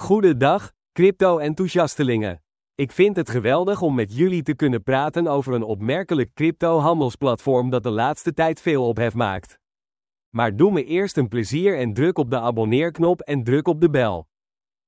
Goedendag, crypto-enthousiastelingen. Ik vind het geweldig om met jullie te kunnen praten over een opmerkelijk crypto-handelsplatform dat de laatste tijd veel ophef maakt. Maar doe me eerst een plezier en druk op de abonneerknop en druk op de bel.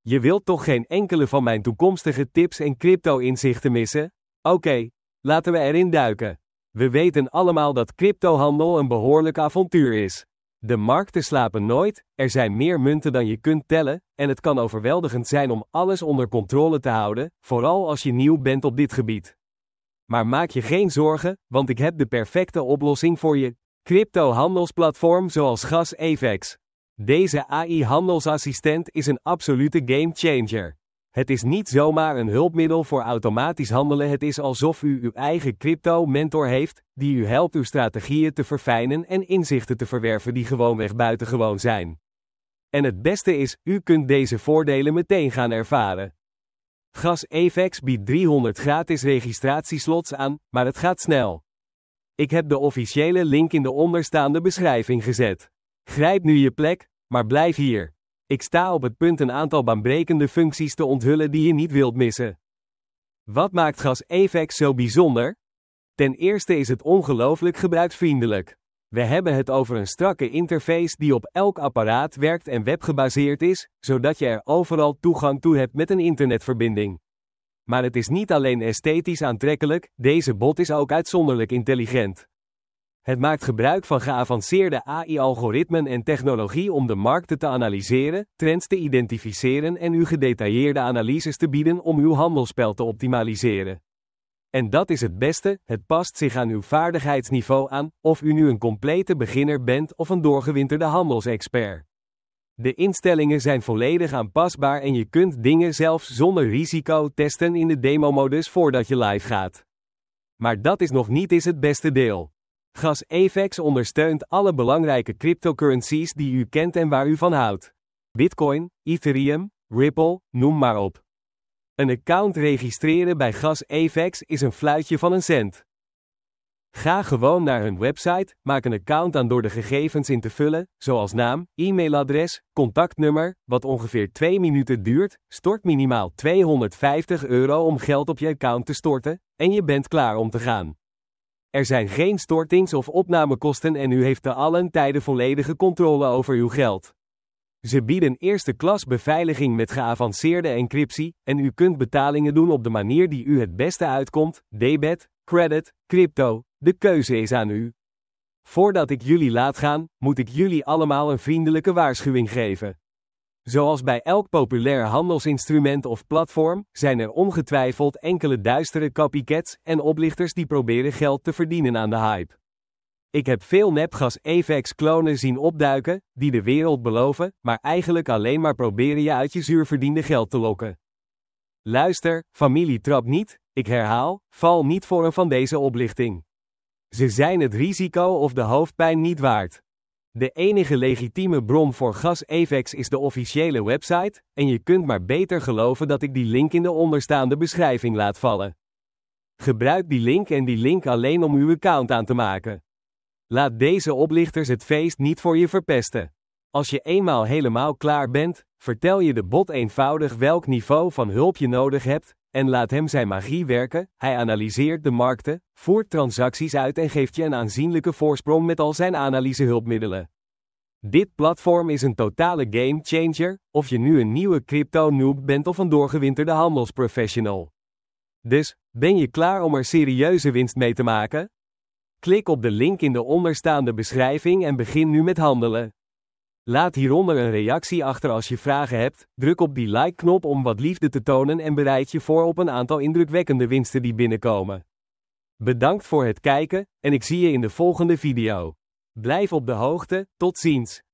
Je wilt toch geen enkele van mijn toekomstige tips en crypto-inzichten missen? Oké, laten we erin duiken. We weten allemaal dat cryptohandel een behoorlijk avontuur is. De markten slapen nooit, er zijn meer munten dan je kunt tellen, en het kan overweldigend zijn om alles onder controle te houden, vooral als je nieuw bent op dit gebied. Maar maak je geen zorgen, want ik heb de perfecte oplossing voor je. Crypto-handelsplatform zoals Gas Deze AI-handelsassistent is een absolute gamechanger. Het is niet zomaar een hulpmiddel voor automatisch handelen. Het is alsof u uw eigen crypto-mentor heeft, die u helpt uw strategieën te verfijnen en inzichten te verwerven die gewoonweg buitengewoon zijn. En het beste is, u kunt deze voordelen meteen gaan ervaren. Gas EFX biedt 300 gratis registratieslots aan, maar het gaat snel. Ik heb de officiële link in de onderstaande beschrijving gezet. Grijp nu je plek, maar blijf hier. Ik sta op het punt een aantal baanbrekende functies te onthullen die je niet wilt missen. Wat maakt gas EVEX zo bijzonder? Ten eerste is het ongelooflijk gebruiksvriendelijk. We hebben het over een strakke interface die op elk apparaat werkt en webgebaseerd is, zodat je er overal toegang toe hebt met een internetverbinding. Maar het is niet alleen esthetisch aantrekkelijk, deze bot is ook uitzonderlijk intelligent. Het maakt gebruik van geavanceerde AI-algoritmen en technologie om de markten te analyseren, trends te identificeren en u gedetailleerde analyses te bieden om uw handelsspel te optimaliseren. En dat is het beste, het past zich aan uw vaardigheidsniveau aan, of u nu een complete beginner bent of een doorgewinterde handelsexpert. De instellingen zijn volledig aanpasbaar en je kunt dingen zelfs zonder risico testen in de demo-modus voordat je live gaat. Maar dat is nog niet eens het beste deel. GasEFX ondersteunt alle belangrijke cryptocurrencies die u kent en waar u van houdt. Bitcoin, Ethereum, Ripple, noem maar op. Een account registreren bij GasEFX is een fluitje van een cent. Ga gewoon naar hun website, maak een account aan door de gegevens in te vullen, zoals naam, e-mailadres, contactnummer, wat ongeveer 2 minuten duurt, stort minimaal 250 euro om geld op je account te storten, en je bent klaar om te gaan. Er zijn geen stortings- of opnamekosten en u heeft te allen tijde volledige controle over uw geld. Ze bieden eerste klas beveiliging met geavanceerde encryptie, en u kunt betalingen doen op de manier die u het beste uitkomt: debet, credit, crypto. De keuze is aan u. Voordat ik jullie laat gaan, moet ik jullie allemaal een vriendelijke waarschuwing geven. Zoals bij elk populair handelsinstrument of platform, zijn er ongetwijfeld enkele duistere copycats en oplichters die proberen geld te verdienen aan de hype. Ik heb veel nepgas evex klonen zien opduiken, die de wereld beloven, maar eigenlijk alleen maar proberen je uit je zuurverdiende geld te lokken. Luister, familie trap niet, ik herhaal, val niet voor een van deze oplichting. Ze zijn het risico of de hoofdpijn niet waard. De enige legitieme bron voor gas Evex is de officiële website, en je kunt maar beter geloven dat ik die link in de onderstaande beschrijving laat vallen. Gebruik die link en die link alleen om uw account aan te maken. Laat deze oplichters het feest niet voor je verpesten. Als je eenmaal helemaal klaar bent, vertel je de bot eenvoudig welk niveau van hulp je nodig hebt, en laat hem zijn magie werken, hij analyseert de markten, voert transacties uit en geeft je een aanzienlijke voorsprong met al zijn analysehulpmiddelen. Dit platform is een totale game changer, of je nu een nieuwe crypto noob bent of een doorgewinterde handelsprofessional. Dus, ben je klaar om er serieuze winst mee te maken? Klik op de link in de onderstaande beschrijving en begin nu met handelen. Laat hieronder een reactie achter als je vragen hebt, druk op die like-knop om wat liefde te tonen en bereid je voor op een aantal indrukwekkende winsten die binnenkomen. Bedankt voor het kijken en ik zie je in de volgende video. Blijf op de hoogte, tot ziens!